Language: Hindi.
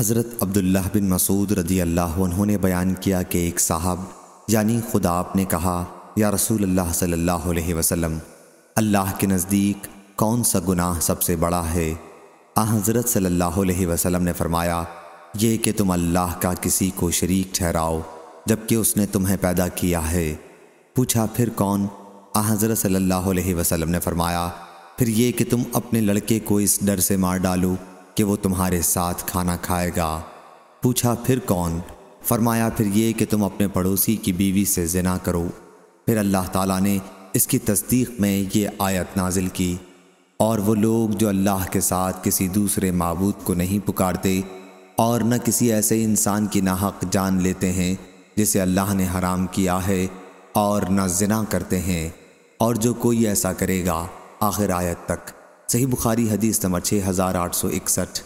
हज़रत अब्दुल्लाह बिन मसूद रदी अल्लाह उन्होंने बयान किया कि एक साहब यानी खुदा आपने कहा या रसूल अल्लाह सल्लल्लाहु अलैहि वसल्लम अल्लाह के नज़दीक कौन सा गुनाह सबसे बड़ा है आ हज़रत सल्लल्लाहु अलैहि वसल्लम ने फरमाया ये कि तुम अल्लाह का किसी को शरीक ठहराओ जबकि उसने तुम्हें पैदा किया है पूछा फिर कौन आ हज़रत सल्लल्लाहु अलैहि ने फरमाया फिर ये कि तुम अपने लड़के को इस डर से मार डालो कि वो तुम्हारे साथ खाना खाएगा पूछा फिर कौन फरमाया फिर ये कि तुम अपने पड़ोसी की बीवी से जिना करो फिर अल्लाह ताला ने इसकी तस्दीक में ये आयत नाजिल की और वो लोग जो अल्लाह के साथ किसी दूसरे मबूद को नहीं पुकारते और न किसी ऐसे इंसान की नाहक जान लेते हैं जिसे अल्लाह ने हराम किया है और न जना करते हैं और जो कोई ऐसा करेगा आखिर आयत तक सही बुखारी हदीस नंबर छः हज़ार आठ सौ इकसठ